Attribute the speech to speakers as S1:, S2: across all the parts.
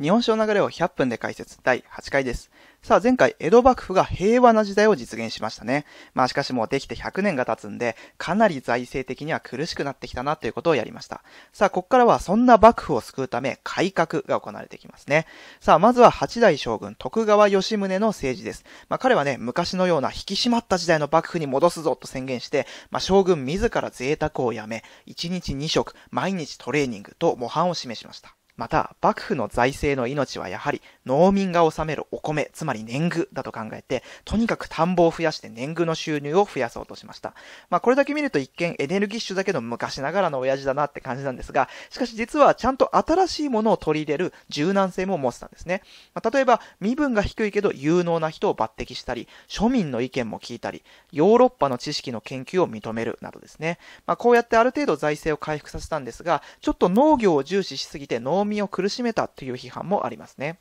S1: 日本史の流れを100分で解説第8回です。さあ前回江戸幕府が平和な時代を実現しましたね。まあしかしもうできて100年が経つんで、かなり財政的には苦しくなってきたなということをやりました。さあここからはそんな幕府を救うため改革が行われてきますね。さあまずは8代将軍徳川吉宗の政治です。まあ彼はね、昔のような引き締まった時代の幕府に戻すぞと宣言して、まあ将軍自ら贅沢をやめ、1日2食、毎日トレーニングと模範を示しました。また、幕府の財政の命はやはり農民が納めるお米、つまり年貢だと考えて、とにかく田んぼを増やして年貢の収入を増やそうとしました。まあ、これだけ見ると一見エネルギッシュだけど昔ながらの親父だなって感じなんですが、しかし実はちゃんと新しいものを取り入れる柔軟性も持ってたんですね。まあ、例えば、身分が低いけど有能な人を抜擢したり、庶民の意見も聞いたり、ヨーロッパの知識の研究を認めるなどですね。まあ、こうやってある程度財政を回復させたんですが、ちょっと農業を重視しすぎて農民民を苦しめたという批判もありますね。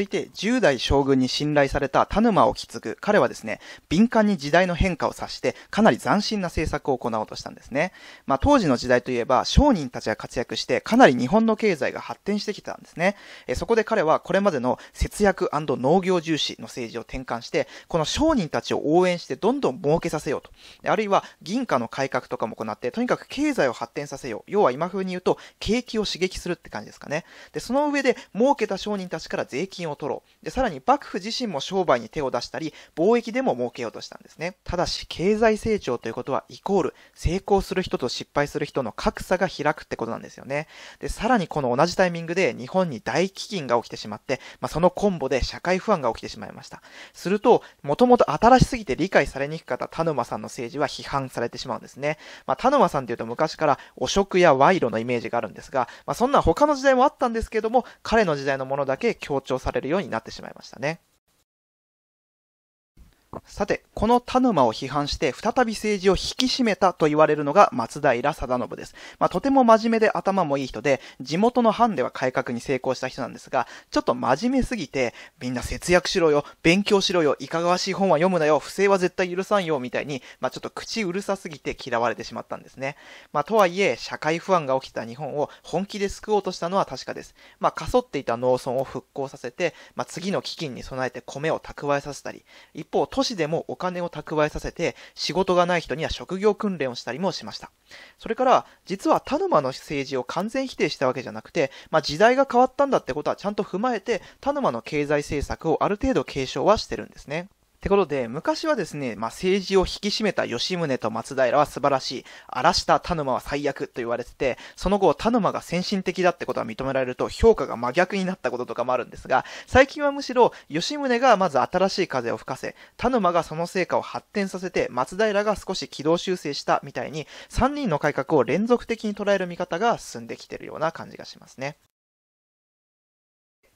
S1: 続いて、10代将軍に信頼された田沼をき継。彼はですね、敏感に時代の変化を察して、かなり斬新な政策を行おうとしたんですね。まあ、当時の時代といえば、商人たちが活躍して、かなり日本の経済が発展してきたんですね。えそこで彼は、これまでの節約農業重視の政治を転換して、この商人たちを応援して、どんどん儲けさせようと。あるいは、銀貨の改革とかも行って、とにかく経済を発展させよう。要は今風に言うと、景気を刺激するって感じですかね。で、その上で、儲けた商人たちから税金をを取ろう。で、さらに幕府自身も商売に手を出したり、貿易でも儲けようとしたんですね。ただし、経済成長ということは、イコール、成功する人と失敗する人の格差が開くってことなんですよね。で、さらにこの同じタイミングで日本に大飢饉が起きてしまって、まあ、そのコンボで社会不安が起きてしまいました。すると、もともと新しすぎて理解されにくかった田沼さんの政治は批判されてしまうんですね。まあ、田沼さんっていうと昔から汚職や賄賂のイメージがあるんですが、まあ、そんな他の時代もあったんですけども、彼の時代のものだけ強調されるれるようになってしまいましたね。さて、この田沼を批判して再び政治を引き締めたと言われるのが松平定信です。まあ、とても真面目で頭もいい人で、地元の藩では改革に成功した人なんですが、ちょっと真面目すぎて、みんな節約しろよ、勉強しろよ、いかがわしい本は読むなよ、不正は絶対許さんよ、みたいに、まあ、ちょっと口うるさすぎて嫌われてしまったんですね。まあ、とはいえ、社会不安が起きた日本を本気で救おうとしたのは確かです。まあ、かそっていた農村を復興させて、まあ、次の基金に備えて米を蓄えさせたり、一方、少しでもお金を蓄えさせて、仕事がない人には職業訓練をしたりもしました。それから、実は田沼の政治を完全否定したわけじゃなくて、まあ、時代が変わったんだってことはちゃんと踏まえて、田沼の経済政策をある程度継承はしてるんですね。ってことで、昔はですね、まあ、政治を引き締めた吉宗と松平は素晴らしい、荒下田沼は最悪と言われてて、その後田沼が先進的だってことは認められると評価が真逆になったこととかもあるんですが、最近はむしろ吉宗がまず新しい風を吹かせ、田沼がその成果を発展させて、松平が少し軌道修正したみたいに、3人の改革を連続的に捉える見方が進んできてるような感じがしますね。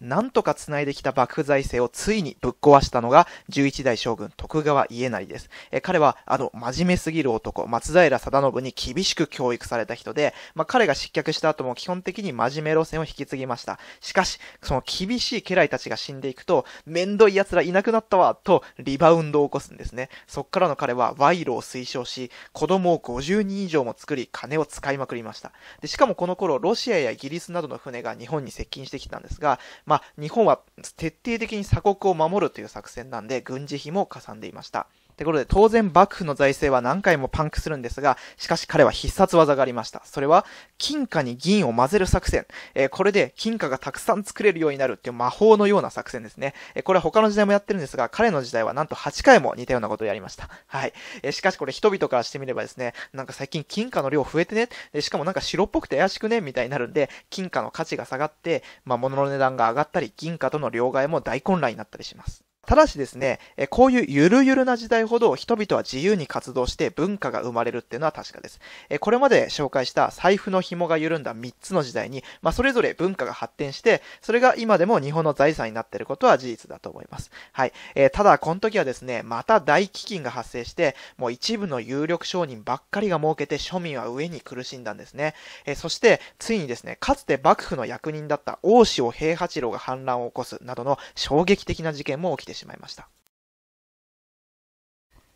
S1: なんとか繋いできた幕府財政をついにぶっ壊したのが11代将軍徳川家内です。え彼は、あの、真面目すぎる男、松平定信に厳しく教育された人で、まあ、彼が失脚した後も基本的に真面目路線を引き継ぎました。しかし、その厳しい家来たちが死んでいくと、めんどい奴らいなくなったわ、とリバウンドを起こすんですね。そっからの彼は賄賂を推奨し、子供を50人以上も作り、金を使いまくりました。で、しかもこの頃、ロシアやイギリスなどの船が日本に接近してきたんですが、ままあ、日本は徹底的に鎖国を守るという作戦なんで、軍事費もかさんでいました。ってことで、当然幕府の財政は何回もパンクするんですが、しかし彼は必殺技がありました。それは、金貨に銀を混ぜる作戦。えー、これで金貨がたくさん作れるようになるっていう魔法のような作戦ですね。えー、これは他の時代もやってるんですが、彼の時代はなんと8回も似たようなことをやりました。はい。えー、しかしこれ人々からしてみればですね、なんか最近金貨の量増えてね、えしかもなんか白っぽくて怪しくね、みたいになるんで、金貨の価値が下がって、まあ、物の値段が上がったり、銀貨との両替も大混乱になったりします。ただしですね、えこういうゆるゆるな時代ほど人々は自由に活動して文化が生まれるっていうのは確かです。えこれまで紹介した財布の紐が緩んだ3つの時代に、まあ、それぞれ文化が発展して、それが今でも日本の財産になっていることは事実だと思います。はい。えー、ただ、この時はですね、また大飢饉が発生して、もう一部の有力商人ばっかりが儲けて庶民は上に苦しんだんですね。えそして、ついにですね、かつて幕府の役人だった大塩平八郎が反乱を起こすなどの衝撃的な事件も起きてしまいました。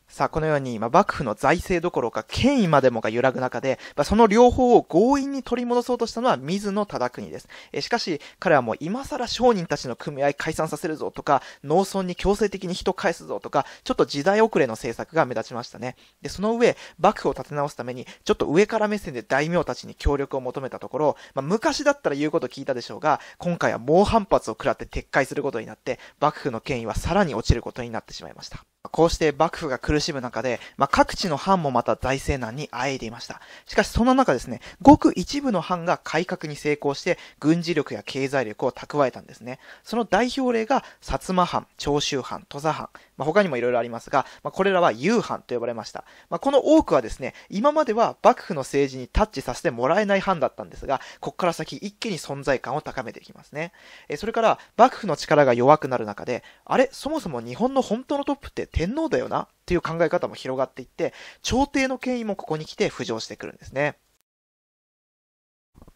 S1: さあ、このように、ま幕府の財政どころか権威までもが揺らぐ中で、まその両方を強引に取り戻そうとしたのは水野忠国です。えしかし、彼はもう今更商人たちの組合解散させるぞとか、農村に強制的に人返すぞとか、ちょっと時代遅れの政策が目立ちましたね。で、その上、幕府を立て直すために、ちょっと上から目線で大名たちに協力を求めたところ、ま昔だったら言うこと聞いたでしょうが、今回は猛反発を食らって撤回することになって、幕府の権威はさらに落ちることになってしまいました。こうして幕府が苦しむ中で、まあ、各地の藩もまた財政難にあえいでいました。しかしそんな中ですね、ごく一部の藩が改革に成功して、軍事力や経済力を蓄えたんですね。その代表例が、薩摩藩、長州藩、土佐藩、まあ、他にもいろいろありますが、まあ、これらは夕藩と呼ばれました。まあ、この多くはですね、今までは幕府の政治にタッチさせてもらえない藩だったんですが、ここから先一気に存在感を高めていきますね。えそれから、幕府の力が弱くなる中で、あれ、そもそも日本の本当のトップって天皇だよなという考え方も広がっていって、朝廷の権威もここに来て浮上してくるんですね。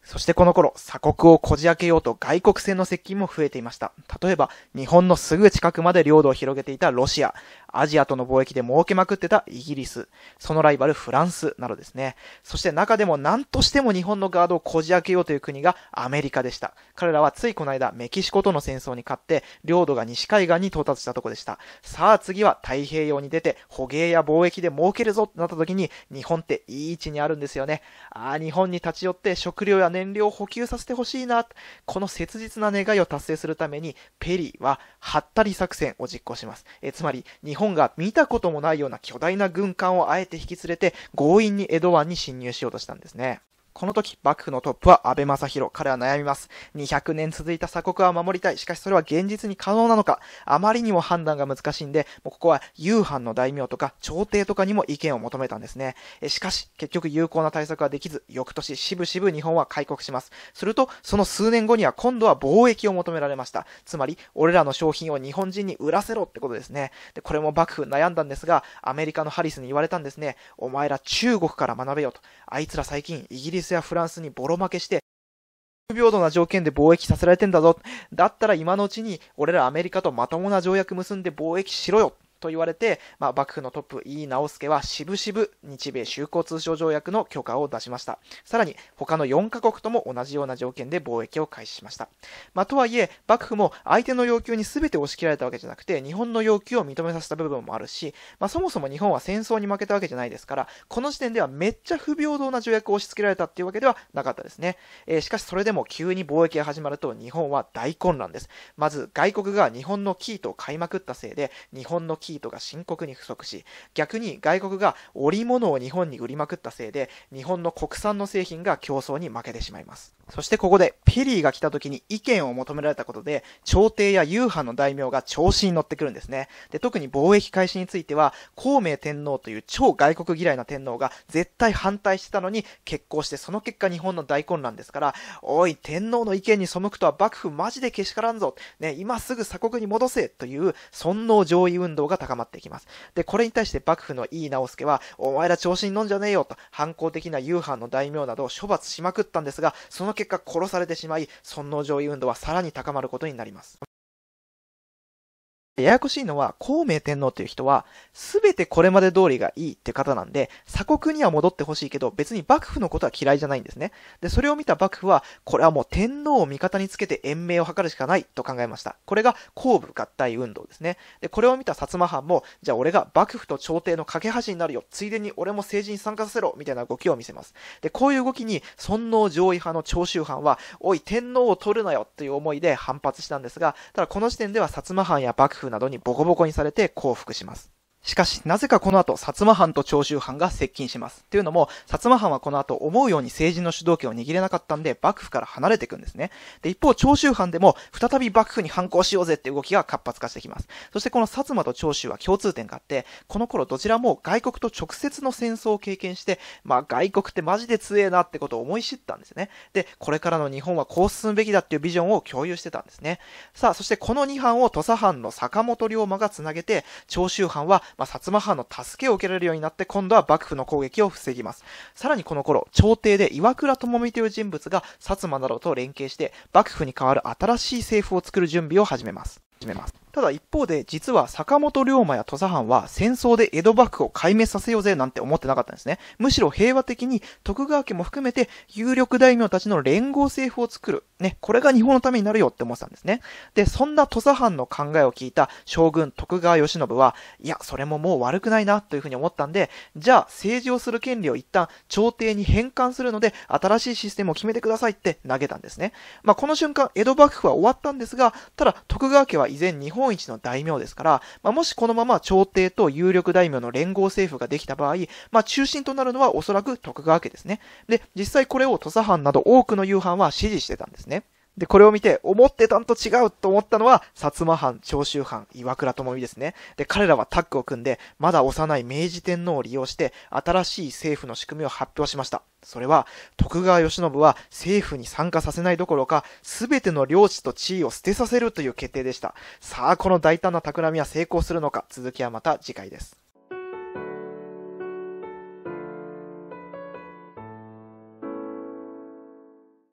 S1: そしてこの頃、鎖国をこじ開けようと外国船の接近も増えていました。例えば、日本のすぐ近くまで領土を広げていたロシア、アジアとの貿易で儲けまくってたイギリス、そのライバルフランスなどですね。そして中でも何としても日本のガードをこじ開けようという国がアメリカでした。彼らはついこの間メキシコとの戦争に勝って、領土が西海岸に到達したとこでした。さあ次は太平洋に出て捕鯨や貿易で儲けるぞってなった時に、日本っていい位置にあるんですよね。ああ、日本に立ち寄って食料や燃料を補給させてほしいな。この切実な願いを達成するために、ペリーはハッタリ作戦を実行します。えつまり、日本本が見たこともないような巨大な軍艦をあえて引き連れて強引に江戸湾に侵入しようとしたんですね。この時、幕府のトップは安倍正弘。彼は悩みます。200年続いた鎖国は守りたい。しかしそれは現実に可能なのか。あまりにも判断が難しいんで、もうここは夕飯の大名とか朝廷とかにも意見を求めたんですね。えしかし、結局有効な対策はできず、翌年、しぶしぶ日本は開国します。すると、その数年後には今度は貿易を求められました。つまり、俺らの商品を日本人に売らせろってことですね。で、これも幕府悩んだんですが、アメリカのハリスに言われたんですね。お前ら中国から学べよと。あいつら最近イギリススやフランスにボロ負けして、不平等な条件で貿易させられてんだぞ。だったら今のうちに、俺らアメリカとまともな条約結んで貿易しろよ。と言われて、まあ、幕府のトップ井伊直介は渋々日米修好通商条約の許可を出しました。さらに他の4カ国とも同じような条件で貿易を開始しました。まあ、とはいえ、幕府も相手の要求に全て押し切られたわけじゃなくて、日本の要求を認めさせた部分もあるし、まあ、そもそも日本は戦争に負けたわけじゃないですから、この時点ではめっちゃ不平等な条約を押し付けられたっていうわけではなかったですね。えー、しかしそれでも急に貿易が始まると日本は大混乱です。まず外国が日本のキーと買いまくったせいで、日本のキーシートが深刻に不足し、逆に外国が織物を日本に売りまくったせいで、日本の国産の製品が競争に負けてしまいます。そしてここで、ペリーが来た時に意見を求められたことで、朝廷や夕飯の大名が調子に乗ってくるんですね。で、特に貿易開始については、孔明天皇という超外国嫌いな天皇が絶対反対してたのに、結婚してその結果日本の大混乱ですから、おい、天皇の意見に背くとは幕府マジでけしからんぞ。ね、今すぐ鎖国に戻せという、尊皇攘夷運動が高まっていきます。で、これに対して幕府の井伊直輔は、お前ら調子に飲んじゃねえよと、反抗的な夕飯の大名などを処罰しまくったんですが、その結果殺されてしまい、尊皇攘夷運動はさらに高まることになります。ややこしいのは、孔明天皇という人は、すべてこれまで通りがいいって方なんで、鎖国には戻ってほしいけど、別に幕府のことは嫌いじゃないんですね。で、それを見た幕府は、これはもう天皇を味方につけて延命を図るしかないと考えました。これが公部合体運動ですね。で、これを見た薩摩藩も、じゃあ俺が幕府と朝廷の架け橋になるよ。ついでに俺も政治に参加させろ。みたいな動きを見せます。で、こういう動きに、尊皇攘夷派の長州藩は、おい、天皇を取るなよっていう思いで反発したんですが、ただこの時点では薩摩藩や幕府風などにボコボコにされて降伏します。しかし、なぜかこの後、薩摩藩と長州藩が接近します。というのも、薩摩藩はこの後、思うように政治の主導権を握れなかったんで、幕府から離れていくんですね。で、一方、長州藩でも、再び幕府に反抗しようぜって動きが活発化してきます。そして、この薩摩と長州は共通点があって、この頃、どちらも外国と直接の戦争を経験して、まあ、外国ってマジで強えなってことを思い知ったんですね。で、これからの日本はこう進むべきだっていうビジョンを共有してたんですね。さあ、そしてこの2藩を土佐藩の坂本龍馬がつなげて、長州藩はまあ、薩摩藩の助けを受けられるようになって、今度は幕府の攻撃を防ぎます。さらにこの頃、朝廷で岩倉智美という人物が薩摩などと連携して、幕府に代わる新しい政府を作る準備を始めます。始めます。ただ一方で、実は坂本龍馬や土佐藩は戦争で江戸幕府を壊滅させようぜなんて思ってなかったんですね。むしろ平和的に徳川家も含めて有力大名たちの連合政府を作る。ね、これが日本のためになるよって思ってたんですね。で、そんな土佐藩の考えを聞いた将軍徳川義信は、いや、それももう悪くないなというふうに思ったんで、じゃあ政治をする権利を一旦朝廷に返還するので、新しいシステムを決めてくださいって投げたんですね。まあ、この瞬間、江戸幕府は終わったんですが、ただ徳川家は依然日本本一の大名ですから、まあ、もしこのまま朝廷と有力大名の連合政府ができた場合、まあ、中心となるのはおそらく徳川家ですね。で、実際これを土佐藩など多くの夕飯は支持してたんですね。で、これを見て、思ってたんと違うと思ったのは、薩摩藩、長州藩、岩倉智美ですね。で、彼らはタッグを組んで、まだ幼い明治天皇を利用して、新しい政府の仕組みを発表しました。それは、徳川慶喜は政府に参加させないどころか、すべての領地と地位を捨てさせるという決定でした。さあ、この大胆な企みは成功するのか、続きはまた次回です。